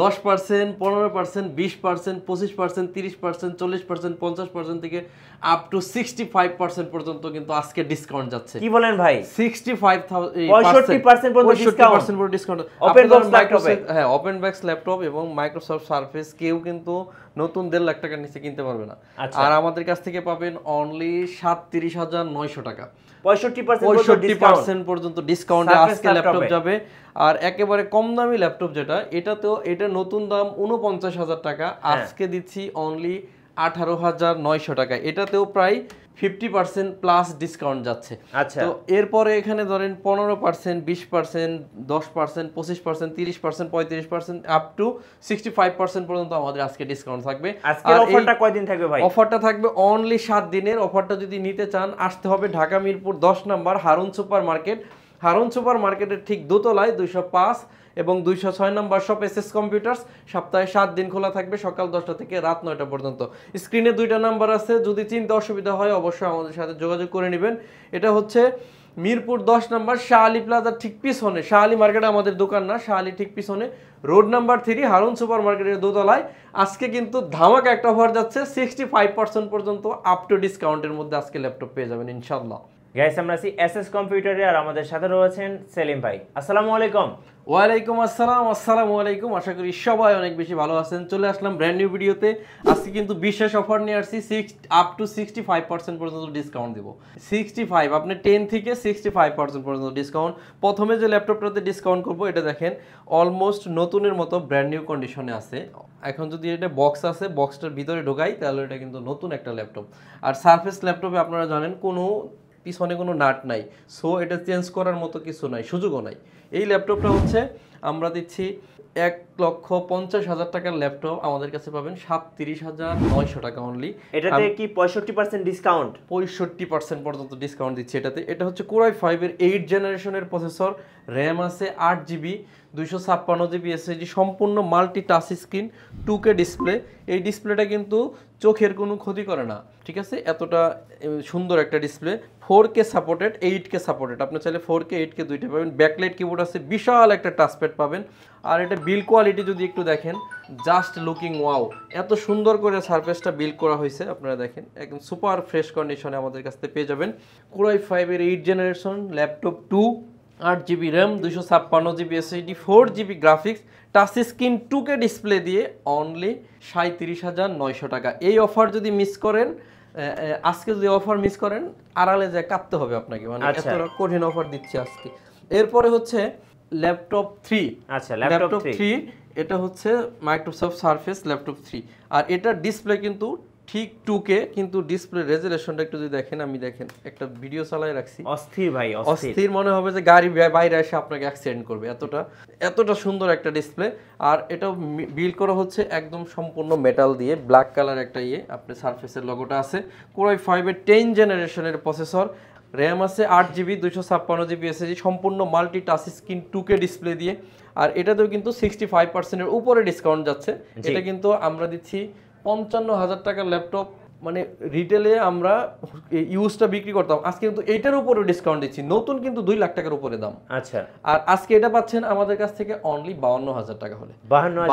দশ পার্সেন্ট পনেরো পার্সেন্ট বিশ পার্সেন্ট পঁচিশ পার্সেন্ট তিরিশ পার্সেন্ট চল্লিশ পার্সেন্ট পঞ্চাশ পার্সেন্ট থেকে up to sixty five percent পর্যন্ত কিন্তু আজকে ডিসকাউন্ট যাচ্ছে কি বলেন ভাই সিক্সটি ফাইভ পার্সেন্ট ডিসকাউন্ট হ্যাঁ ওপেন ব্যাক্স ল্যাপটপ এবং মাইক্রোসফট সার্ফেস কেউ কিন্তু নতুন দেড় লাখ টাকার নিচে কিনতে পারবে না আচ্ছা। আর আমাদের কাছ থেকে পাবেন অনলি সাত হাজার নয়শো টাকা পঁয়ষট্টি পার্সেন্ট পর্যন্ত ডিসকাউন্টে আজকে ল্যাপটপ যাবে আর একেবারে কম দামি ল্যাপটপ যেটা এটা তো এটা নতুন দাম উনপঞ্চাশ হাজার টাকা হ্যাঁ। আজকে দিচ্ছি অনলি আঠারো হাজার নয়শো টাকা এটাতেও প্রায় ফিফটি পার্সেন্ট প্লাস ডিসকাউন্ট যাচ্ছে আচ্ছা তো এরপরে এখানে ধরেন পনেরো পার্সেন্ট বিশ পার্সেন্ট দশ পার্সেন্ট পঁচিশ পার্সেন্ট তিরিশ পার্সেন্ট পঁয়ত্রিশ percent up to sixty five percent পর্যন্ত আমাদের আজকে ডিসকাউন্ট থাকবে অফারটা কয়দিন থাকবে ভাই অফারটা থাকবে অনলি সাত দিনের অফারটা যদি নিতে চান আসতে হবে ঢাকা মিরপুর দশ number Harun super market Harun super মার্কেটের ঠিক দোতলায় দুইশো পাঁচ এবং দুইশো ছয় number shop S S computer সপ্তাহে সাত দিন খোলা থাকবে সকাল দশটা থেকে রাত নয়টা পর্যন্ত স্ক্রিনে দুইটা নাম্বার আছে যদি চিন্তা অসুবিধা হয় অবশ্যই আমাদের সাথে যোগাযোগ করে নেবেন এটা হচ্ছে মিরপুর দশ নম্বর শাহ আলী প্লাজার ঠিক পিছনে শাহ আলী মার্কেট আমাদের দোকান না শাহ আলী ঠিক পিছনে road number three Harun super মার্কেটের দোতলায় আজকে কিন্তু ধামাকা একটা অফার যাচ্ছে সিক্সটি ফাইভ পার্সেন্ট পর্যন্ত আপ টু ডিসকাউন্টের মধ্যে আজকে ল্যাপটপ পেয়ে যাবেন ইনশাল্লাহ গাইস আমরা আছি এস এস কম্পিউটারে আর আমাদের সাথে রয়েছেন সেলিম ভাই আসসালামু আলাইকুম ওয়ালাইকুম আসসালাম আসসালামু আলাইকুম আশা করি সবাই অনেক বেশি ভালো আছেন চলে আসলাম ব্র্যান্ড নিউ ভিডিওতে আজকে কিন্তু বিশেষ অফার নিয়ে আসছি six up to sixty five percent পর্যন্ত ডিসকাউন্ট দিব সিক্সটি ফাইভ আপনি টেন থেকে সিক্সটি ফাইভ পার্সেন্ট পর্যন্ত ডিসকাউন্ট প্রথমে যে ল্যাপটপটাতে ডিসকাউন্ট করবো এটা দেখেন অলমোস্ট নতুনের মতো ব্র্যান্ড নিউ কন্ডিশনে আছে এখন যদি এটা বক্স আছে বক্সটার ভিতরে ঢোকাই তাহলে এটা কিন্তু নতুন একটা ল্যাপটপ আর সার্ফেস ল্যাপটপে আপনারা জানেন কোনো পিছনে কোনো নাট নাই সো এটা চেঞ্জ করার মতো কিছু নাই সুযোগও নাই এই ল্যাপটপটা হচ্ছে আমরা দিচ্ছি এক লক্ষ পঞ্চাশ হাজার টাকার ল্যাপটপ আমাদের কাছে পাবেন সাতত্রিশ হাজার নয়শো টাকা অনলি এটাতে কি পঁয়ষট্টি পার্সেন্ট ডিসকাউন্ট পঁয়ষট্টি পার্সেন্ট পর্যন্ত ডিসকাউন্ট দিচ্ছে এটাতে এটা হচ্ছে কোরাই ফাইভের এইট জেনারেশনের প্রসেসর র্যাম আছে আট জিবি দুইশো ছাপ্পান্ন জিবি এসএসডি সম্পূর্ণ multi touch screen two K display এই ডিসপ্লেটা কিন্তু চোখের কোনো ক্ষতি করে না ঠিক আছে এতটা সুন্দর একটা display four K supported eight K supported আপনি চাইলে ফোর কে এইট কে দুইটা পাবেন ব্যাকলাইট কিবোর্ড আছে বিশাল একটা টাচপ্যাড পাবেন আর এটা বিল কোয়ালিটি যদি একটু দেখেন জাস্ট লুকিং ওয়াও এত সুন্দর করে সারফেসটা বিল করা হয়েছে আপনারা দেখেন একদম সুপার ফ্রেশ কন্ডিশনে আমাদের কাছ থেকে পেয়ে যাবেন কোরাই ফাইভের এইট জেনারেশন ল্যাপটপ টু আট জিবি র্যাম দুশো ছাপ্পান্ন GB SSD four GB graphics touch screen two K display দিয়ে অনলি সাঁত্রিশ হাজার নয়শো টাকা এই অফার যদি মিস করেন আজকে যদি অফার মিস করেন আড়ালে যায় কাঁদতে হবে আপনাকে মানে আচ্ছা। এত কঠিন অফার দিচ্ছি আজকে এরপরে হচ্ছে ল্যাপটপ থ্রি আচ্ছা ল্যাপটপ থ্রি এটা হচ্ছে মাইক্রোসফট সার্ফেস ল্যাপটপ থ্রি আর এটা ডিসপ্লে কিন্তু ঠিক টুকে কিন্তু ডিসপ্লে রেজুলেশনটা একটু যদি দেখেন আমি দেখেন একটা ভিডিও চালাই রাখছি অস্থির ভাই অস্থির মনে হবে যে গাড়ি বাইরে এসে আপনাকে অ্যাক্সিডেন্ট করবে এতটা এতটা সুন্দর একটা ডিসপ্লে আর এটা বিল করা হচ্ছে একদম সম্পূর্ণ মেটাল দিয়ে ব্ল্যাক কালার একটা ইয়ে আপনি সারফেসের লগোটা আছে কোরাই ফাইভের টেন জেনারেশনের প্রসেসর র্যাম আছে আট জিবি দুশো ছাপ্পান্ন জিবি এসএসডি সম্পূর্ণ multi touch screen two K display দিয়ে আর এটাতেও কিন্তু সিক্সটি ফাইভ পার্সেন্টের উপরে ডিসকাউন্ট যাচ্ছে এটা কিন্তু আমরা দিচ্ছি পঞ্চান্ন হাজার টাকার ল্যাপটপ মানে রিটেলে আমরা ইউজটা বিক্রি করতাম আজকে কিন্তু এটার উপরে ডিসকাউন্ট দিচ্ছি নতুন কিন্তু দুই লাখ টাকার উপরে দাম আচ্ছা আর আজকে এটা পাচ্ছেন আমাদের কাছ থেকে অনলি বাউন্ন হাজার টাকা হলে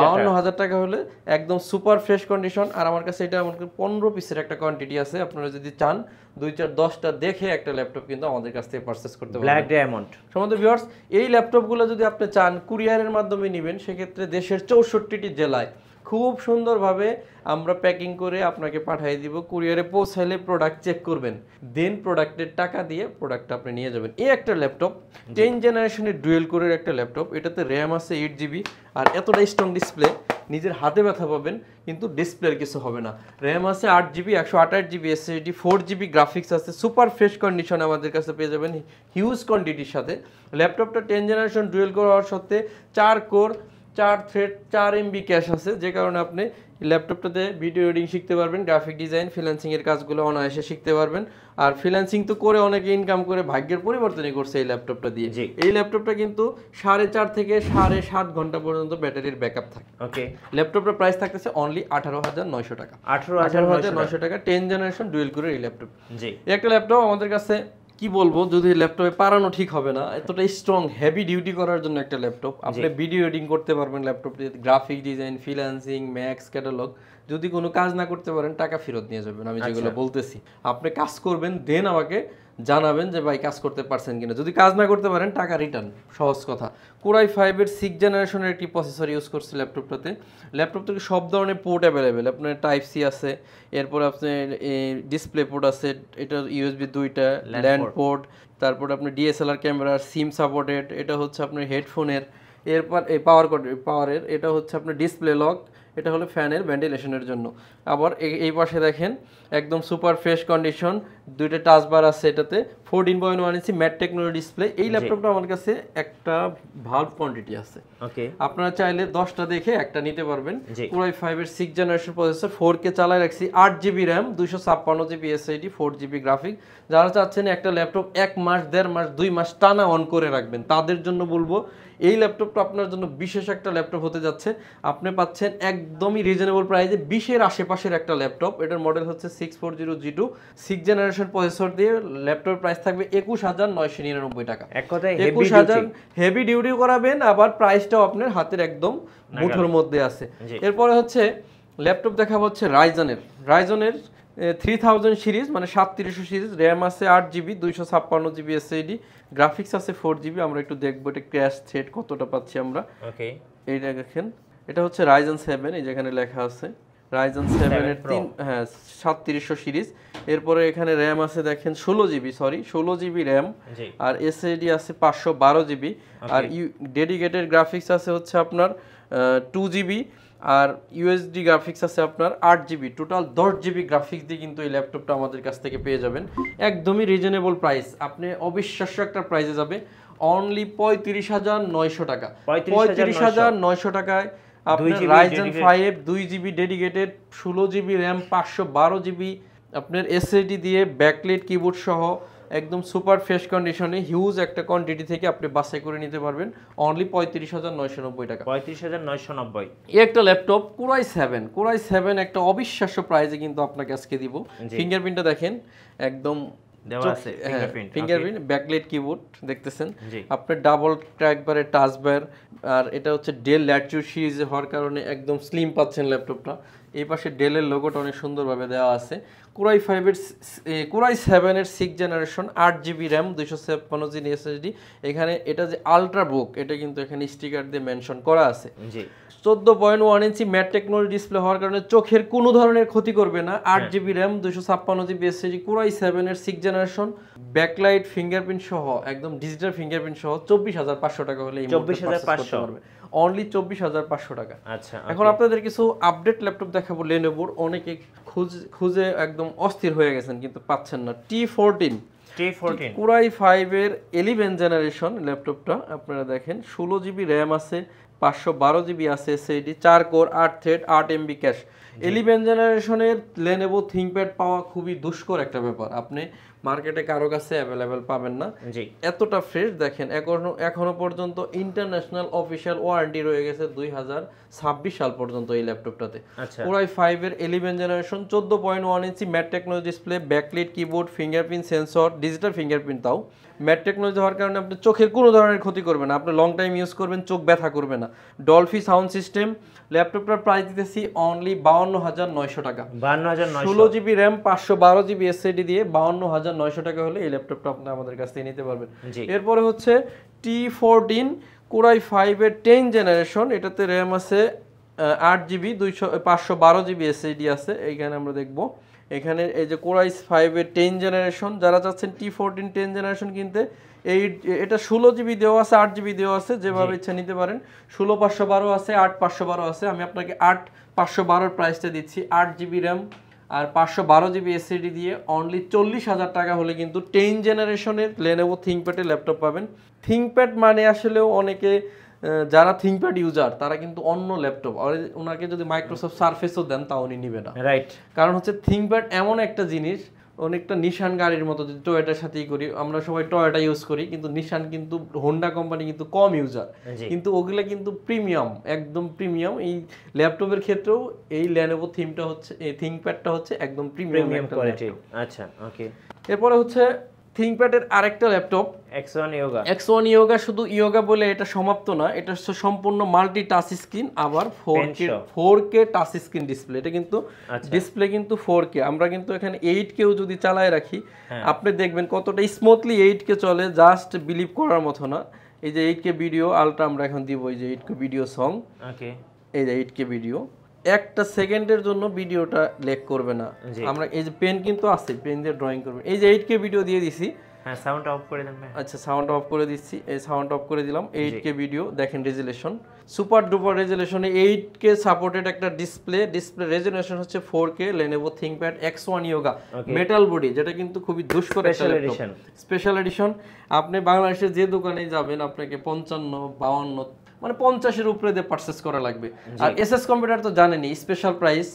বাউন্ন হাজার টাকা হলে একদম সুপার ফ্রেশ কন্ডিশন আর আমার কাছে এটা আমার পনেরো পিসের একটা কোয়ান্টিটি আছে আপনারা যদি চান দুই চার দশটা দেখে একটা ল্যাপটপ কিন্তু আমাদের কাছ থেকে পারচেস করতে পারবেন ব্ল্যাক ডায়মন্ড সমস্ত ভিউয়ার্স এই ল্যাপটপগুলো যদি আপনি চান কুরিয়ারের মাধ্যমে নেবেন সেক্ষেত্রে দেশের চৌষট্টিটি জেলায় খুব সুন্দরভাবে আমরা প্যাকিং করে আপনাকে পাঠিয়ে দিব কুরিয়ারে পৌঁছালে প্রোডাক্ট চেক করবেন দেন প্রোডাক্টের টাকা দিয়ে প্রোডাক্ট আপনি নিয়ে যাবেন এই একটা ল্যাপটপ টেন জেনারেশনের ডুয়েল কোরের একটা ল্যাপটপ এটাতে র্যাম আছে এইট জিবি আর এতটাই স্ট্রং ডিসপ্লে নিজের হাতে ব্যথা পাবেন কিন্তু ডিসপ্লের কিছু হবে না র্যাম আছে আট জিবি একশো আঠাশ GB SSD four GB graphics আছে সুপার ফ্রেশ কন্ডিশন আমাদের কাছে পেয়ে যাবেন হিউজ কোয়ান্টিটির সাথে ল্যাপটপটা টেন জেনারেশন ডুয়েল কোর হওয়ার সত্ত্বে চার কোর চার থ্রেড চার এমবি ক্যাশ আছে যে কারণে আপনি ল্যাপটপটাতে ভিডিও এডিটিং শিখতে পারবেন গ্রাফিক ডিজাইন ফ্রিল্যান্সিংয়ের কাজগুলো অনায়াসে শিখতে পারবেন আর ফ্রিল্যান্সিং তো করে অনেকে ইনকাম করে ভাগ্যের পরিবর্তনই করছে এই ল্যাপটপটা দিয়ে এই ল্যাপটপটা কিন্তু সাড়ে চার থেকে সাড়ে সাত ঘন্টা পর্যন্ত ব্যাটারির ব্যাক আপ থাকে ওকে ল্যাপটপটার প্রাইস থাকতেছে অনলি আঠারো হাজার নয়শো টাকা আঠারো হাজার নয়শো টাকা টেন জেনারেশন ডুয়েল করে এই ল্যাপটপ জি একটা ল্যাপটপ আমাদের কাছে কি বলবো যদি ল্যাপটপে পারানো ঠিক হবে না এতটা স্ট্রং হেভি ডিউটি করার জন্য একটা ল্যাপটপ আপনি ভিডিও এডিং করতে পারবেন laptop graphic design freelancing max catalogue যদি কোনো কাজ না করতে পারেন টাকা ফেরত নিয়ে যাবেন আমি যেগুলো আচ্ছা। বলতেছি আপনি কাজ করবেন দেন আমাকে জানাবেন যে ভাই কাজ করতে পারছেন কিনা যদি কাজ না করতে পারেন টাকা রিটার্ন সহজ কথা কোরাই ফাইভের সিক্স জেনারেশনের একটি প্রসেসর ইউজ করছে ল্যাপটপটাতে ল্যাপটপ থেকে সব ধরনের পোর্ট অ্যাভেলেবেল আপনার টাইপ সি আছে এরপর আপনার ডিসপ্লে পোর্ট আছে এটা ইউএসবি দুইটা ল্যান্ড পোর্ট তারপর আপনার ডিএসএলআর ক্যামেরার সিম সাপোর্টেড এটা হচ্ছে আপনার হেডফোনের এরপর এই পাওয়ার পাওয়ারের এটা হচ্ছে আপনার ডিসপ্লে লক এটা হলো ফ্যানের ভেন্টিলেশনের জন্য আবার এই পাশে দেখেন একদম সুপার ফ্রেশ কন্ডিশন দুইটা টাচ বার আছে এটাতে fourteen point one inch matte technology display এই ল্যাপটপটা আমার কাছে একটা ভালো কোয়ান্টিটি আছে ওকে আপনারা চাইলে দশটা দেখে একটা নিতে পারবেন কুরাই ফাইভের six generation processor four K চালায় রাখছি আট জিবি র্যাম দুইশো ছাপ্পান্ন GB SSD four GB graphic যারা চাচ্ছেন একটা ল্যাপটপ এক মাস দেড় মাস দুই মাস টানা অন করে রাখবেন তাদের জন্য বলবো এই ল্যাপটপটা আপনার জন্য বিশেষ একটা ল্যাপটপ হতে যাচ্ছে আপনি পাচ্ছেন একদমই রিজনেবল প্রাইসে বিশের আশেপাশে পাশের একটা ল্যাপটপ এটার মডেল হচ্ছে six four zero G two six generation processor দিয়ে ল্যাপটপের প্রাইস থাকবে একুশ হাজার নয়শো নিরানব্বই টাকা একুশ হাজার হেভি ডিউটি করাবেন আবার প্রাইসটাও আপনার হাতের একদম মুঠোর মধ্যে আছে এরপরে হচ্ছে ল্যাপটপ দেখা হচ্ছে রাইজনের রাইজনের থ্রি থাউজেন্ড সিরিজ মানে সাতত্রিশশো সিরিজ র্যাম আছে আট জিবি দুইশো ছাপ্পান্ন জিবি এসএডি গ্রাফিক্স আছে ফোর জিবি আমরা একটু দেখবো এটা ক্র্যাশ থ্রেড কতটা পাচ্ছি আমরা এই দেখেন এটা হচ্ছে রাইজেন সেভেন এই যেখানে লেখা আছে রাইজন সেভেনের তিন হ্যাঁ সাতত্রিশশো সিরিজ এরপরে এখানে র্যাম আছে দেখেন ষোলো জিবি সরি ষোলো জিবি র্যাম আর এসএডি আছে পাঁচশো বারো জিবি আর ইউ ডেডিকেটেড গ্রাফিক্স আছে হচ্ছে আপনার টু জিবি আর ইউএসডি গ্রাফিক্স আছে আপনার আট জিবি টোটাল দশ জিবি গ্রাফিক্স দিয়ে কিন্তু এই ল্যাপটপটা আমাদের কাছ থেকে পেয়ে যাবেন একদমই রিজনেবল প্রাইস আপনি অবিশ্বাস্য একটা প্রাইসে যাবে অনলি পঁয়ত্রিশ হাজার নয়শো টাকা পঁয়ত্রিশ হাজার নয়শো টাকায় রাইজেন ফাইভ দুই জিবি ডেডিকেটেড ষোলো জিবি র্যাম পাঁচশো বারো জিবি আপনার এসএসডি দিয়ে ব্যাকলেট কিবোর্ড সহ একদম সুপার ফ্রেশ কন্ডিশনে হিউজ একটা কোয়ান্টিটি থেকে আপনি বাছাই করে নিতে পারবেন অনলি পঁয়ত্রিশ হাজার নয়শো নব্বই টাকা পঁয়ত্রিশ হাজার নয়শো নব্বই একটা laptop core i seven core i seven একটা অবিশ্বাস্য প্রাইজে কিন্তু আপনাকে আজকে দিব ফিঙ্গারপ্রিন্টটা দেখেন একদম দেওয়া আছে কিবোর্ড হ্যাঁ, আপনার ডাবল টাচ আর এটা হচ্ছে ডেল হওয়ার কারণে একদম স্লিম পাচ্ছেন ল্যাপটপটা এই পাশে ডেলের লোগোটা অনেক ভাবে দেওয়া আছে কুরাই ফাইভের কুরাই সেভেনের সিক্স জেনারেশন আট জিবি র্যাম দুইশো ছাপ্পান্ন জিবি এসএসডি এখানে এটা যে আলট্রা বুক এটা কিন্তু এখানে স্টিকার দিয়ে মেনশন করা আছে জি চোদ্দ point one inch matte technology display হওয়ার কারণে চোখের কোনো ধরনের ক্ষতি করবে না আট জিবি র্যাম দুশো ছাপ্পান্ন জিবি এসএসডি কুরাই সেভেনের সিক্স জেনারেশন ব্যাকলাইট ফিঙ্গারপ্রিন্ট সহ একদম ডিজিটাল ফিঙ্গারপ্রিন্ট সহ চব্বিশ হাজার পাঁচশো টাকা হলে চব্বিশ হাজার পাঁচশো অনলি চব্বিশ হাজার পাঁচশো টাকা আচ্ছা এখন আপনাদের কিছু আপডেট ল্যাপটপ দেখাবো লেনোভোর অনেকে খুঁজ খুঁজে একদম অস্থির হয়ে গেছেন কিন্তু পাচ্ছেন না টি ফোরটিন কুরাই এর এলিভেন জেনারেশন ল্যাপটপটা আপনারা দেখেন ষোলো জিবি র্যাম আছে পাঁচশো বারো জিবি আছে এসএডি চার কোর আট থ্রেড আট এমবি ক্যাশ এলিভেন জেনারেশনের লেনেবো থিঙ্কপ্যাড পাওয়া খুবই দুষ্কর একটা ব্যাপার আপনি মার্কেটে কারো কাছে অ্যাভেলেবেল পাবেন না জি এতটা ফ্রেশ দেখেন এখনো এখনো পর্যন্ত ইন্টারন্যাশনাল অফিসিয়াল ওয়ারেন্টি রয়ে গেছে দুই হাজার ছাব্বিশ সাল পর্যন্ত এই ল্যাপটপটাতে পুরাই ফাইভ এর ইলেভেন জেনারেশন চোদ্দ point one inch matte technology display backlit keyboard fingerprint sensor digital fingerprint তাও ম্যাট টেকনোলজি হওয়ার কারণে আপনি চোখের কোনো ধরনের ক্ষতি করবে না আপনি লং টাইম ইউজ করবেন চোখ ব্যথা করবে না ডলফি সাউন্ড সিস্টেম ল্যাপটপটার প্রাইস দিতেছি অনলি বাউন্ন হাজার নয়শো টাকা বাউন্ন হাজার ষোলো জিবি র্যাম পাঁচশো বারো জিবি এসএডি দিয়ে বাউন্ন হাজার নয়শো টাকা হলে এই ল্যাপটপটা আপনি আমাদের কাছ থেকে নিতে পারবেন এরপরে হচ্ছে টি ফোরটিন কোরাই ফাইভের টেন জেনারেশন এটাতে র্যাম আছে আট জিবি দুইশো পাঁচশো বারো জিবি এসএডি আছে এইখানে আমরা দেখবো এখানে এই যে কোরাইস ফাইভের টেন জেনারেশন যারা চাচ্ছেন টি ফোরটিন টেন জেনারেশন কিনতে এই এটা ষোলো জিবি দেওয়া আছে আট জিবি দেওয়া আছে যেভাবে ইচ্ছা নিতে পারেন ষোলো পাঁচশো বারো আছে আট পাঁচশো বারো আছে আমি আপনাকে আট পাঁচশো বারোর প্রাইসটা দিচ্ছি আট জিবি র্যাম আর পাঁচশো বারো জিবি এসিডি দিয়ে অনলি চল্লিশ হাজার টাকা হলে কিন্তু টেন জেনারেশনের লেনেবো থিঙ্কপ্যাডের ল্যাপটপ পাবেন থিঙ্কপ্যাড মানে আসলেও অনেকে যারা থিঙ্কপ্যাড ইউজার তারা কিন্তু অন্য ল্যাপটপ আর ওনাকে যদি মাইক্রোসফট সার্ফেসও দেন তা উনি নিবে না রাইট কারণ হচ্ছে থিঙ্কপ্যাড এমন একটা জিনিস অনেকটা নিশান গাড়ির মতো যদি টয়েটার সাথেই করি আমরা সবাই টয়োটা ইউজ করি কিন্তু নিশান কিন্তু হোন্ডা কোম্পানি কিন্তু কম ইউজার কিন্তু ওগুলো কিন্তু প্রিমিয়াম একদম প্রিমিয়াম এই ল্যাপটপের ক্ষেত্রেও এই ল্যানোভো থিমটা হচ্ছে এই থিঙ্কপ্যাডটা হচ্ছে একদম প্রিমিয়াম আচ্ছা ওকে এরপরে হচ্ছে থিঙ্কপ্যাডের আরেকটা laptop X1 Yoga X1 Yoga শুধু ইয়োগা বলে এটা সমাপ্ত না এটা হচ্ছে সম্পূর্ণ মাল্টি টাচ স্ক্রিন আবার four K four K touch screen display এটা কিন্তু ডিসপ্লে আচ্ছা। কিন্তু ফোর কে আমরা কিন্তু এখানে এইট কেও যদি চালায় রাখি হ্যাঁ। আপনি দেখবেন কতটা স্মুথলি এইট কে চলে জাস্ট বিলিভ করার মতো না এই যে এইট কে ভিডিও আলট্রা আমরা এখন দিব এই যে eight K video song okay এই যে এইট কে ভিডিও একটা সেকেন্ডের জন্য ভিডিওটা লেক করবে না আমরা এই যে পেন কিন্তু আছে পেন দিয়ে ড্রয়িং করবে এই যে এইট কে ভিডিও দিয়ে দিছি হ্যাঁ সাউন্ড অফ করে দেন আচ্ছা সাউন্ড অফ করে দিচ্ছি এই সাউন্ড অফ করে দিলাম এইট কে ভিডিও দেখেন রেজুলেশন সুপার ডুপার রেজুলেশনে এইট কে সাপোর্টেড একটা ডিসপ্লে ডিসপ্লে রেজুলেশন হচ্ছে four K Lenovo ThinkPad X one Yoga metal body যেটা কিন্তু খুবই দুষ্কর স্পেশাল এডিশন আপনি বাংলাদেশে যে দোকানে যাবেন আপনাকে পঞ্চান্ন বাউন্ন মানে পঞ্চাশের উপরে দিয়ে পার্সেস করা লাগবে আর এস এস কম্পিউটার তো জানেনি স্পেশাল প্রাইস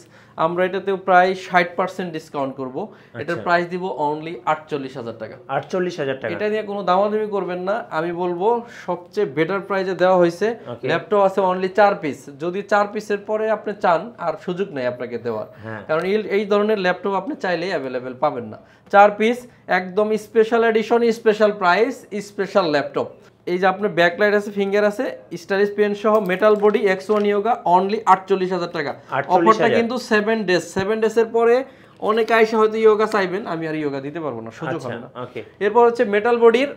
আমরা এটাতেও প্রায় ষাট পার্সেন্ট ডিসকাউন্ট করবো এটার প্রাইস দিব অনলি আটচল্লিশ হাজার টাকা আটচল্লিশ হাজার টাকা এটা নিয়ে কোনো দামাদামি করবেন না আমি বলবো সবচেয়ে বেটার প্রাইসে দেওয়া হয়েছে ল্যাপটপ আছে অনলি চার পিস যদি চার পিসের পরে আপনি চান আর সুযোগ নেই আপনাকে দেওয়ার হ্যাঁ। কারণ এই ধরনের ল্যাপটপ আপনি চাইলেই অ্যাভেলেবেল পাবেন না চার পিস একদম special edition special price special laptop এই যে আপনার ব্যাকলাইট আছে ফিঙ্গার আছে স্টাইলিশ পেন সহ metal body X one Yoga only আটচল্লিশ হাজার টাকা অফারটা কিন্তু সেভেন ডেজ সেভেন ডেজ এর পরে অনেকে আইসে হয়তো ইয়োগা চাইবেন আমি আর ইয়োগা দিতে পারবো না সুযোগ আচ্ছা, হবে না এরপর হচ্ছে মেটাল বডির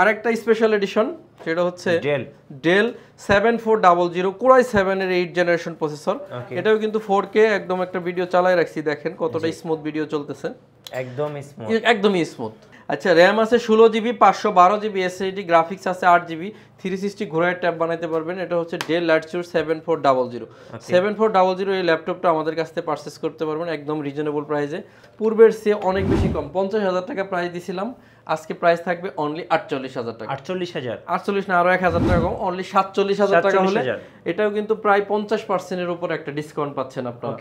আরেকটা স্পেশাল এডিশন সেটা হচ্ছে Dell Dell seven four double zero core i সেভেনের এইট জেনারেশন প্রসেসর এটাও কিন্তু ফোর কে একদম একটা ভিডিও চালাই রাখছি দেখেন কতটা স্মুথ ভিডিও চলতেছে একদম স্মুথ একদমই স্মুথ আচ্ছা র্যাম আছে ষোলো জিবি পাঁচশো বারো জিবি এসএসডি গ্রাফিক্স আছে আট জিবি থ্রি সিক্সটি ঘোরায় ট্যাব বানাইতে পারবেন এটা হচ্ছে Dell Latitude seven four double zero seven four double zero এই ল্যাপটপটা আমাদের কাছ থেকে পারচেস করতে পারবেন একদম রিজনেবল প্রাইসে পূর্বের চেয়ে অনেক বেশি কম পঞ্চাশ হাজার টাকা প্রাইস দিছিলাম আজকে প্রাইস থাকবে অনলি আটচল্লিশ হাজার টাকা আটচল্লিশ হাজার সাতচল্লিশ না আরো এক হাজার টাকা অনলি সাতচল্লিশ হাজার টাকা হলে এটাও কিন্তু প্রায় পঞ্চাশ পার্সেন্টের উপর একটা ডিসকাউন্ট পাচ্ছেন আপনার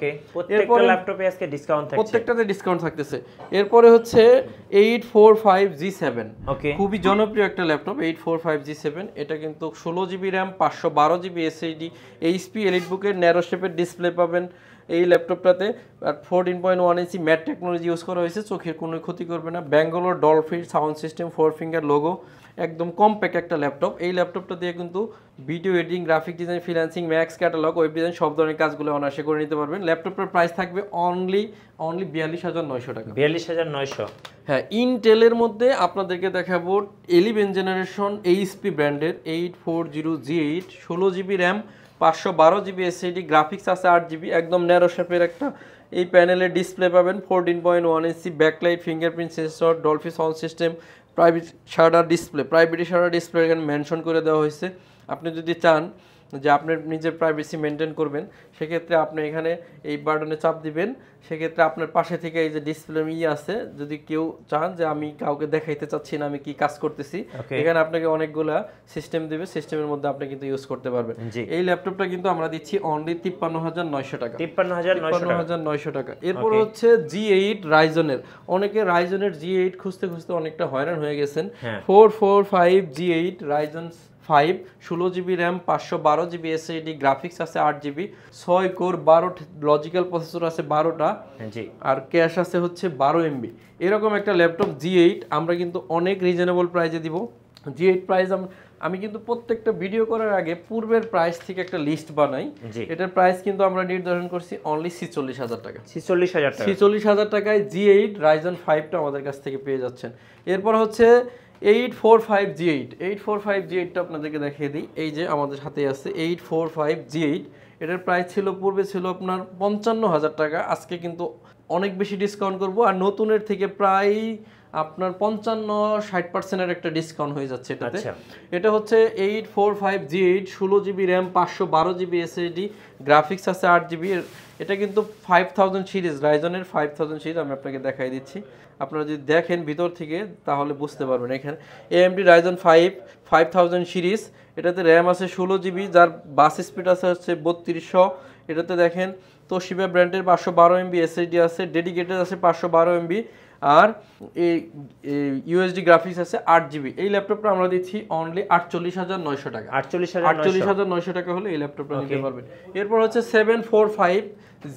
এরপরে ল্যাপটপে আজকে ডিসকাউন্ট প্রত্যেকটাতে ডিসকাউন্ট থাকতেছে এরপরে হচ্ছে eight four five G seven খুবই জনপ্রিয় একটা ল্যাপটপ eight four five G seven এটা কিন্তু ষোলো জিবি র্যাম পাঁচশো বারো জিবি এসএইডি এইচপি এলিট বুকের ন্যারো শেপের ডিসপ্লে পাবেন এই ল্যাপটপটাতে আর fourteen point one inch matte technology use করা হয়েছে চোখের কোনো ক্ষতি করবে না Bangalore Dolby sound system four finger logo একদম কমপ্যাক্ট একটা ল্যাপটপ এই ল্যাপটপটা দিয়ে কিন্তু video editing graphic design financing max catalogue web design সব ধরনের কাজগুলো অনার্সে করে নিতে পারবেন ল্যাপটপটার প্রাইস থাকবে অনলি অনলি বিয়াল্লিশ হাজার নয়শো টাকা বিয়াল্লিশ হাজার নয়শো হ্যাঁ ইনটেলের মধ্যে আপনাদেরকে দেখাবো এলিভেন জেনারেশন এইচপি ব্র্যান্ডের eight four zero G eight ষোলো জিবি র্যাম পাঁচশো বারো জিবি এসএডি গ্রাফিক্স আছে আট জিবি একদম ন্যারো শেপের একটা এই প্যানেলে ডিসপ্লে পাবেন fourteen point one inch backlight fingerprint sensor Dolby sound system private সারাটা ডিসপ্লে প্রাইভেট সারাটা ডিসপ্লে এখানে মেনশন করে দেওয়া হয়েছে আপনি যদি চান যে আপনি নিজের প্রাইভেসি মেনটেন করবেন সেক্ষেত্রে আপনি এখানে এই বাটনে চাপ দিবেন সেক্ষেত্রে আপনার পাশে থেকে এই যে ডিসপ্লে ই আছে যদি কেউ চান যে আমি কাউকে দেখাইতে চাচ্ছি না আমি কি কাজ করতেছি এখানে আপনাকে অনেকগুলা সিস্টেম দিবে সিস্টেমের মধ্যে আপনি কিন্তু ইউজ করতে পারবেন এই ল্যাপটপটা কিন্তু আমরা দিচ্ছি অনলি তিপ্পান্ন হাজার নয়শো টাকা তিপ্পান্ন হাজার নয়শো টাকা এরপর হচ্ছে জি এইট রাইজনের অনেকে রাইজনের জি এইট খুঁজতে খুঁজতে অনেকটা হয়রান হয়ে গেছেন four four five G eight Ryzen five ষোলো জিবি র্যাম পাঁচশো বারো জিবি এসএসডি গ্রাফিক্স আছে আট জিবি ছয় কোর বারো লজিক্যাল প্রসেসর আছে বারোটা হ্যাঁ, আর ক্যাশ আছে হচ্ছে বারো এমবি এরকম একটা ল্যাপটপ জি এইট আমরা কিন্তু অনেক রিজনেবল প্রাইজে দিব জি এইট প্রাইস আমি কিন্তু প্রত্যেকটা ভিডিও করার আগে পূর্বের প্রাইস থেকে একটা লিস্ট বানাই এটার প্রাইস কিন্তু আমরা নির্ধারণ করছি অনলি ছিচল্লিশ হাজার টাকা ছিচল্লিশ হাজার ছিচল্লিশ হাজার টাকায় জি এইট রাইজন ফাইভটা আমাদের কাছ থেকে পেয়ে যাচ্ছেন এরপর হচ্ছে eight four five G eight eight four five G এইটটা আপনাদেরকে দেখিয়ে দিই এই যে আমাদের হাতে আছে eight four five G eight এটার প্রাইস ছিল পূর্বে ছিল আপনার পঞ্চান্ন হাজার টাকা আজকে কিন্তু অনেক বেশি ডিসকাউন্ট করব আর নতুনের থেকে প্রায় আপনার পঞ্চান্ন ষাট পার্সেন্টের একটা ডিসকাউন্ট হয়ে যাচ্ছে এটাতে আচ্ছা। এটা হচ্ছে eight four five G eight ষোলো জিবি র্যাম পাঁচশো বারো জিবি এসএসডি গ্রাফিক্স আছে আট জিবি এটা কিন্তু ফাইভ থাউজেন্ড সিরিজ রাইজনের ফাইভ থাউজেন্ড সিরিজ আমি আপনাকে দেখাই দিচ্ছি আপনারা যদি দেখেন ভিতর থেকে তাহলে বুঝতে পারবেন এখানে AMD Ryzen five five thousand series এটাতে র্যাম আছে ষোলো জিবি যার বাস স্পিড আছে হচ্ছে বত্রিশশো এটাতে দেখেন তো শিবা ব্র্যান্ডের পাঁচশো বারো এমবি এসএসডি আছে ডেডিকেটেড আছে পাঁচশো বারো এমবি আর এই ইউএসডি গ্রাফিক্স আছে আট জিবি এই ল্যাপটপটা আমরা দিচ্ছি অনলি আটচল্লিশ হাজার নয়শো টাকা আটচল্লিশ আটচল্লিশ হাজার নয়শো টাকা হলে এই ল্যাপটপটা নিতে পারবেন এরপর হচ্ছে seven four five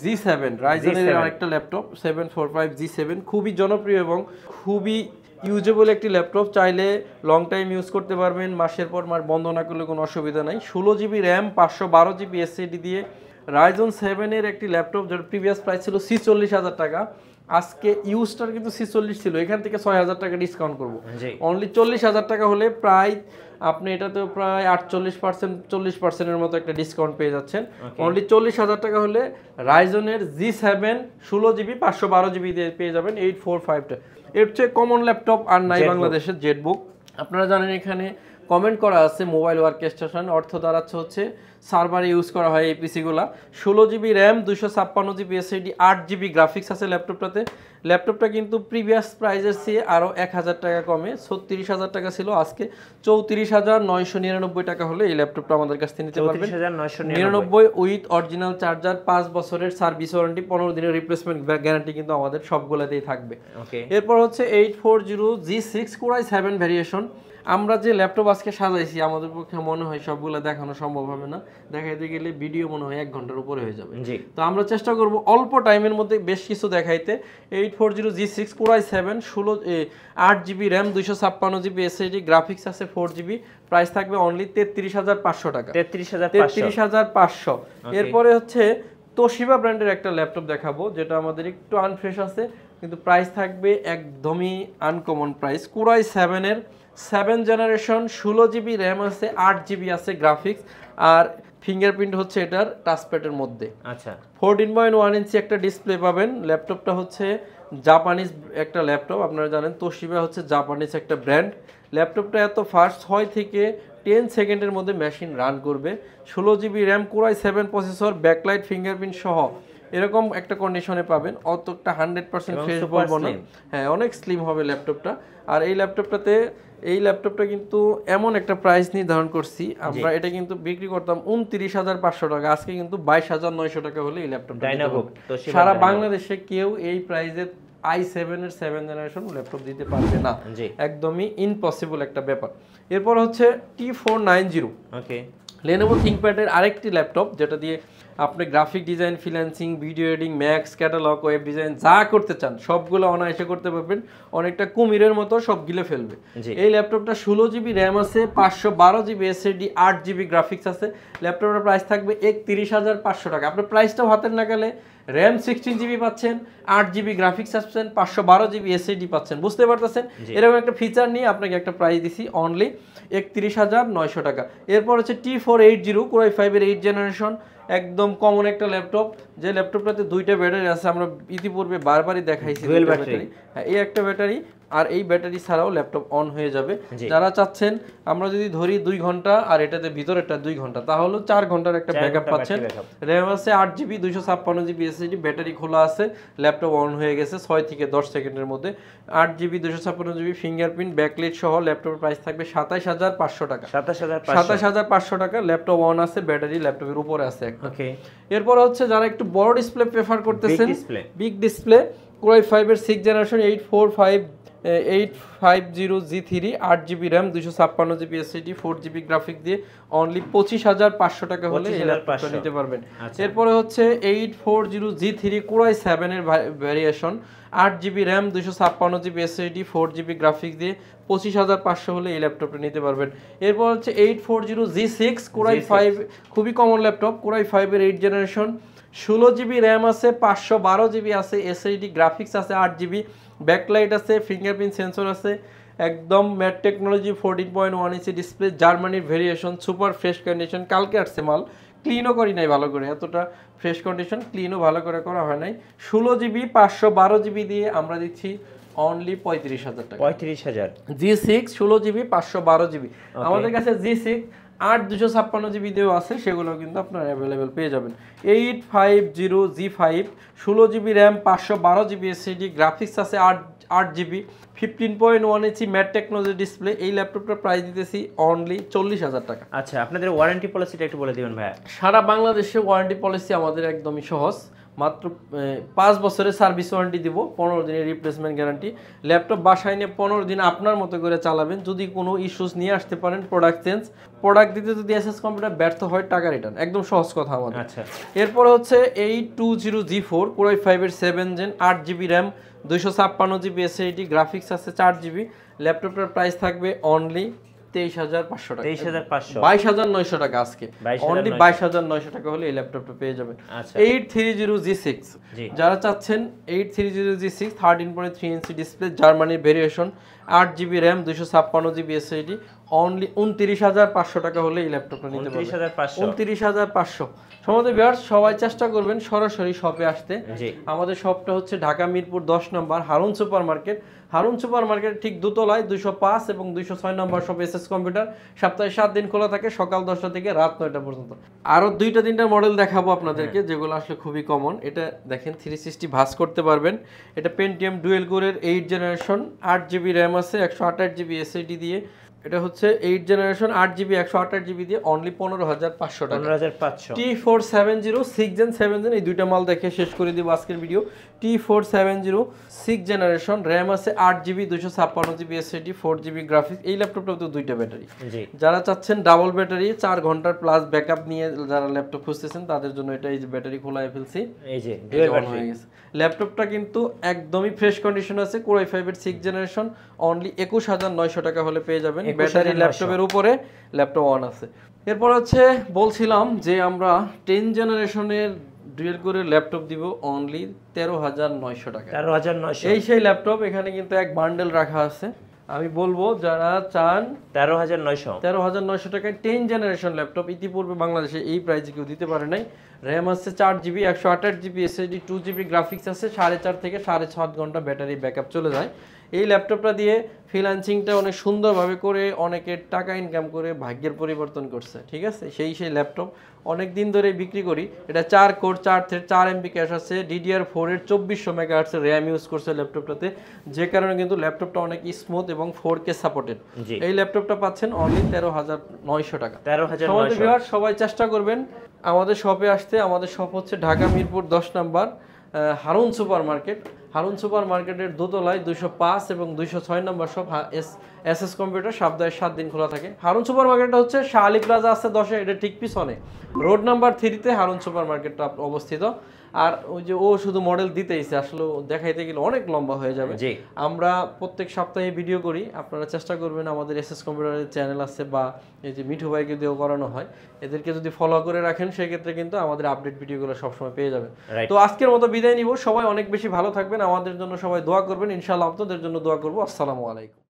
G seven রাইজনের আরেকটা laptop seven four five G seven খুবই জনপ্রিয় এবং খুবই ইউজেবল একটি ল্যাপটপ চাইলে লং টাইম ইউজ করতে পারবেন মাসের পর মাস বন্ধ না করলে কোনো অসুবিধা নাই ষোলো জিবি র্যাম পাঁচশো বারো জিবি এসএডি দিয়ে রাইজন সেভেনের একটি ল্যাপটপ যার প্রিভিয়াস প্রাইস ছিল সি চল্লিশ হাজার টাকা আজকে ইউজটার কিন্তু ছিচল্লিশ ছিল এখান থেকে ছয় হাজার টাকা ডিসকাউন্ট করবো অনলি চল্লিশ হাজার টাকা হলে প্রায় আপনি এটাতে প্রায় আটচল্লিশ পার্সেন্ট চল্লিশ পার্সেন্টের মতো একটা ডিসকাউন্ট পেয়ে যাচ্ছেন অনলি চল্লিশ হাজার টাকা হলে রাইজনের জি সেভেন ষোলো জিবি পাঁচশো বারো জিবি দিয়ে পেয়ে যাবেন এইট ফোর ফাইভটা এর চেয়ে কমন ল্যাপটপ আর নাই বাংলাদেশের জেটবুক আপনারা জানেন এখানে কমেন্ট করা আছে মোবাইল ওয়ার্কেস্টেশন অর্থ দাঁড়াচ্ছে হচ্ছে সার্ভারে ইউজ করা হয় এই পিসিগুলো ষোলো জিবি র্যাম দুশো ছাপ্পান্ন জিবি এসএডি আট জিবি গ্রাফিক্স আছে ল্যাপটপটাতে ল্যাপটপটা কিন্তু প্রিভিয়াস প্রাইজের চেয়ে আরও এক হাজার টাকা কমে ছত্রিশ হাজার টাকা ছিল আজকে চৌত্রিশ হাজার নয়শো নিরানব্বই টাকা হলে এই ল্যাপটপটা আমাদের কাছ থেকে নিতে পারবেন নিরানব্বই উইথ অরিজিনাল চার্জার পাঁচ বছরের সার্ভিস ওয়ারেন্টি পনেরো দিনের রিপ্লেসমেন্ট গ্যারান্টি কিন্তু আমাদের সবগুলোতেই থাকবে এরপর হচ্ছে eight four zero G six core i seven variation আমরা যে ল্যাপটপ আজকে সাজাইছি আমাদের পক্ষে মনে হয় সবগুলো দেখানো সম্ভব হবে না দেখাইতে গেলে ভিডিও মনে হয় এক ঘন্টার উপরে হয়ে যাবে তো আমরা চেষ্টা করব অল্প টাইমের মধ্যে বেশ কিছু দেখাইতে eight four zero G six core i seven ষোলো আট জিবি র্যাম দুইশো ছাপ্পান্ন জিবি এসএসডি গ্রাফিক্স আছে ফোর জিবি প্রাইস থাকবে অনলি তেত্রিশ হাজার পাঁচশো টাকা তেত্রিশ হাজার তেত্রিশ হাজার পাঁচশো এরপরে হচ্ছে তোশিবা ব্র্যান্ডের একটা ল্যাপটপ দেখাবো যেটা আমাদের একটু আনফ্রেশ আছে কিন্তু প্রাইস থাকবে একদমই আনকমন প্রাইস কুরাই সেভেনের সেভেন জেনারেশন ষোলো জিবি র্যাম আছে আট জিবি আছে গ্রাফিক্স আর ফিঙ্গারপ্রিন্ট হচ্ছে এটার টাসপ্যাটের মধ্যে আচ্ছা ফোরটিন পয়েন্ট ওয়ান ইঞ্চি একটা ডিসপ্লে পাবেন ল্যাপটপটা হচ্ছে জাপানিজ একটা ল্যাপটপ আপনারা জানেন তোশিবা হচ্ছে জাপানিজ একটা ব্র্যান্ড ল্যাপটপটা এত ফাস্ট ছয় থেকে টেন সেকেন্ডের মধ্যে মেশিন রান করবে ষোলো GB RAM core i seven processor backlight fingerprint সহ এরকম একটা কন্ডিশনে পাবেন অতটা হান্ড্রেড পার্সেন্ট ফ্রেশ বলবো না হ্যাঁ অনেক স্লিম হবে ল্যাপটপটা আর এই ল্যাপটপটাতে এই ল্যাপটপটা কিন্তু এমন একটা প্রাইস নির্ধারণ করছি আমরা এটা কিন্তু বিক্রি করতাম উনত্রিশ হাজার পাঁচশো টাকা আজকে কিন্তু বাইশ হাজার নয়শো টাকা হলে এই ল্যাপটপটা সারা বাংলাদেশে কেউ এই প্রাইসে আই সেভেনের সেভেন জেনারেশন ল্যাপটপ দিতে পারবে না একদমই ইম্পসিবল একটা ব্যাপার এরপর হচ্ছে T four nine zero okay Lenovo থিঙ্কপ্যাডের আরেকটি ল্যাপটপ যেটা দিয়ে আপনি graphic design freelancing video editing max catalogue web design যা করতে চান সবগুলো অনায়াসে করতে পারবেন অনেকটা কুমিরের মতো সব গিলে ফেলবে এই ল্যাপটপটা ষোলো জিবি র্যাম আছে পাঁচশো বারো জিবি এসএডি আট জিবি গ্রাফিক্স আছে ল্যাপটপটার প্রাইস থাকবে একত্রিশ হাজার পাঁচশো টাকা আপনার প্রাইসটাও হাতের নাগালে র্যাম সিক্সটিন জিবি পাচ্ছেন আট জিবি গ্রাফিক্স পাচ্ছেন পাঁচশো বারো জিবি এসএডি পাচ্ছেন বুঝতে পারতেছেন এরকম একটা ফিচার নিয়ে আপনাকে একটা প্রাইস দিছি অনলি একত্রিশ হাজার নয়শো টাকা এরপর হচ্ছে T four eight zero core i ফাইভের এইট জেনারেশন একদম কমন একটা ল্যাপটপ যে ল্যাপটপটাতে দুইটা ব্যাটারি আছে আমরা ইতিপূর্বে বারবারই দেখাইছি হ্যাঁ এই একটা ব্যাটারি আর এই ব্যাটারি ছাড়াও ল্যাপটপ অন হয়ে যাবে যারা চাচ্ছেন আমরা যদি ধরি দুই ঘন্টা আর এটাতে ভিতরেটা দুই ঘন্টা তাহলে চার ঘন্টার একটা ব্যাকআপ পাচ্ছেন র্যাম আছে আট জিবি দুইশো ছাপ্পান্ন জিবি এসএসডি ব্যাটারি খোলা আছে ল্যাপটপ অন হয়ে গেছে ছয় থেকে দশ সেকেন্ডের মধ্যে আট জিবি দুশো ছাপ্পান্ন জিবি ফিঙ্গারপ্রিন্ট ব্যাকলেট সহ ল্যাপটপের প্রাইস থাকবে সাতাশ হাজার পাঁচশো টাকা সাতাশ হাজার সাতাশ হাজার পাঁচশো টাকা ল্যাপটপ অন আছে ব্যাটারি ল্যাপটপের উপরে আছে ওকে এরপর হচ্ছে যারা একটু বড় ডিসপ্লে প্রেফার করতেছেন বিগ ডিসপ্লে কোরাই ফাইভের six generation eight four five eight five zero G three আট জিবি র্যাম দুশো ছাপ্পান্ন GB SSD four GB graphic দিয়ে অনলি পঁচিশ হাজার পাঁচশো টাকা হলে নিতে পারবেন আচ্ছা। এরপরে হচ্ছে eight four zero G three core i সেভেনের ভ্যারিয়েশন আট জিবি র্যাম দুশো ছাপ্পান্ন GB SSD four GB graphics দিয়ে পঁচিশ হাজার পাঁচশো হলে এই ল্যাপটপটা নিতে পারবেন এরপর হচ্ছে eight four zero G six core i five খুবই কমন ল্যাপটপ কোরাই ফাইভের এইট জেনারেশন ষোলো জিবি র্যাম আছে পাঁচশো বারো জিবি আছে এসএসডি গ্রাফিক্স আছে আট জিবি ব্যাকলাইট আছে ফিঙ্গারপ্রিন্ট সেন্সর আছে একদম matte technology fourteen point one inch display জার্মানির ভেরিয়েশন সুপার ফ্রেশ কন্ডিশন কালকে আসছে মাল ক্লিনও করি নাই ভালো করে এতটা ফ্রেশ কন্ডিশন ক্লিনও ভালো করে করা হয় নাই ষোলো জিবি পাঁচশো বারো জিবি দিয়ে আমরা দিচ্ছি অনলি পঁয়ত্রিশ হাজার টাকা পঁয়ত্রিশ হাজার জি সিক্স ষোলো জিবি পাঁচশো বারো জিবি আমাদের কাছে জি সিক্স আট দুশো ছাপ্পান্ন জিবি ভিডিও আছে সেগুলো কিন্তু আপনারা অ্যাভেলেবেল পেয়ে যাবেন eight five zero G five ষোলো জিবি র্যাম পাঁচশো বারো জিবি এসএডি গ্রাফিক্স আছে আট আট GB fifteen point one inch matte technology display এই ল্যাপটপটার প্রাইস দিতেছি অনলি চল্লিশ হাজার টাকা আচ্ছা আপনাদের ওয়ারেন্টি পলিসিটা একটু বলে দেবেন ভাইয়া সারা বাংলাদেশে ওয়ারেন্টি পলিসি আমাদের একদমই সহজ মাত্র পাঁচ বছরের সার্ভিস ওয়ারেন্টি দিব পনেরো দিনের রিপ্লেসমেন্ট গ্যারান্টি ল্যাপটপ বাসায় নিয়ে পনেরো দিন আপনার মতো করে চালাবেন যদি কোনো ইস্যুস নিয়ে আসতে পারেন প্রোডাক্ট চেঞ্জ প্রোডাক্ট দিতে যদি এসএস কম্পিউটার ব্যর্থ হয় টাকা রিটার্ন একদম সহজ কথা আমাদের আচ্ছা এরপর হচ্ছে এই two zero G four core i ফাইভের সেভেন জেন আট জিবি র্যাম দুইশো ছাপ্পান্ন জিবি এসএইটি গ্রাফিক্স আছে চার জিবি ল্যাপটপটার প্রাইস থাকবে অনলি টাকা আজকে বাইশ হাজার নয়শো টাকা হলে এই পেয়ে যাবেন আচ্ছা। Eight three zero G six যারা চাচ্ছেন eight three zero G six thirteen point three display জার্মানির ভেরিয়েশন আট জিবি র্যাম দুশো ছাপ্পান্ন জিবি এসএডি অনলি উনত্রিশ হাজার পাঁচশো টাকা হলে এই ল্যাপটপটা নিতে উনত্রিশ হাজার পাঁচশো সবাই চেষ্টা করবেন সরাসরি শপে আসতে আমাদের শপটা হচ্ছে ঢাকা মিরপুর দশ নম্বর Harun super market Harun super market ঠিক দুতলায় দুশো পাঁচ এবং দুশো ছয় নম্বর সব এস এস কম্পিউটার সপ্তাহে সাত দিন খোলা থাকে সকাল দশটা থেকে রাত নয়টা পর্যন্ত আরও দুইটা তিনটা মডেল দেখাবো আপনাদেরকে হ্যাঁ। যেগুলো আসলে খুবই কমন এটা দেখেন থ্রি সিক্সটি ভাস করতে পারবেন এটা পেন্টিএম ডুয়েল গোরের এইট জেনারেশন আট জিবি র্যাম আছে একশো আঠাশ জিবি এসএডি দিয়ে এটা হচ্ছে এইট জেনারেশন আট জিবি একশো আঠাশ জিবি দিয়ে অনলি পনেরো হাজার পাঁচশো টাকা পনেরো T four seven zero six gen seven gen এই দুইটা মাল দেখে শেষ করে দিব আজকের video T four seven zero six generation RAM আছে আট জিবি দুশো ছাপ্পান্ন GB SSD four GB graphics এই ল্যাপটপটা তো দুইটা ব্যাটারি যারা চাচ্ছেন ডাবল ব্যাটারি চার ঘন্টার প্লাস ব্যাকআপ নিয়ে যারা ল্যাপটপ খুঁজতেছেন তাদের জন্য এটা এই যে ব্যাটারি খোলায় ফেলছি এই যে হয়ে গেছে ল্যাপটপটা কিন্তু একদমই ফ্রেশ কন্ডিশন আছে কোরাই ফাইভের সিক্স জেনারেশন অনলি একুশ হাজার নয়শো টাকা হলে পেয়ে যাবেন ব্যাটারি ল্যাপটপের উপরে ল্যাপটপ ওয়ান আছে এরপর হচ্ছে বলছিলাম যে আমরা টেন জেনারেশনের ডুয়েল করে ল্যাপটপ দিব অনলি তেরো হাজার নয়শো টাকা তেরো হাজার নয়শো এই সেই ল্যাপটপ এখানে কিন্তু এক বান্ডেল রাখা আছে আমি বলবো যারা চান তেরো হাজার নয়শো তেরো হাজার নয়শো টাকায় টেন জেনারেশন ল্যাপটপ ইতিপূর্বে বাংলাদেশে এই প্রাইজে কেউ দিতে পারে নাই র্যাম আছে চার জিবি একশো আঠাশ GB SSD two GB graphics আছে সাড়ে চার থেকে সাড়ে সাত ঘন্টা ব্যাটারি ব্যাকআপ চলে যায় এই ল্যাপটপটা দিয়ে ফ্রিলান্সিংটা অনেক সুন্দরভাবে করে অনেকের টাকা ইনকাম করে ভাগ্যের পরিবর্তন করছে ঠিক আছে সেই সেই ল্যাপটপ অনেক দিন ধরে বিক্রি করি এটা চার কোর চার থ্রেড চার এমবি ক্যাশ আছে ডিডিআর ফোরের চব্বিশশো মেগাহার্সের র্যাম ইউজ করছে ল্যাপটপটাতে যে কারণে কিন্তু ল্যাপটপটা অনেক স্মুথ এবং ফোর কে সাপোর্টেড এই ল্যাপটপটা পাচ্ছেন অনলি তেরো হাজার নয়শো টাকা তেরো হাজার সবাই চেষ্টা করবেন আমাদের শপে আসতে আমাদের শপ হচ্ছে ঢাকা মিরপুর দশ number Harun super market Harun super মার্কেটের দোতলায় দুশো পাঁচ এবং দুইশো ছয় নম্বর সব এস এস কম্পিউটার সপ্তাহে সাত দিন খোলা থাকে হারুন সুপার মার্কেটটা হচ্ছে শাহ আলী প্লাজা আছে দশে এটা ঠিক পিছনে রোড নাম্বার থ্রিতে হারুন সুপার মার্কেটটা অবস্থিত আর ওই যে ও শুধু মডেল এসে আসলে দেখাইতে গেলে অনেক লম্বা হয়ে যাবে আমরা প্রত্যেক সপ্তাহে ভিডিও করি আপনারা চেষ্টা করবেন আমাদের এস এস কম্পিউটারের চ্যানেল আছে বা এই যে মিঠু ভাইকে দিয়েও করানো হয় এদেরকে যদি ফলো করে রাখেন সেক্ষেত্রে কিন্তু আমাদের আপডেট ভিডিওগুলো সবসময় পেয়ে যাবেন তো আজকের মতো বিদায় নিব সবাই অনেক বেশি ভালো থাকবেন আমাদের জন্য সবাই দোয়া করবেন ইনশাআল্লাহ আপনাদের জন্য দোয়া করবো আসসালামু আলাইকুম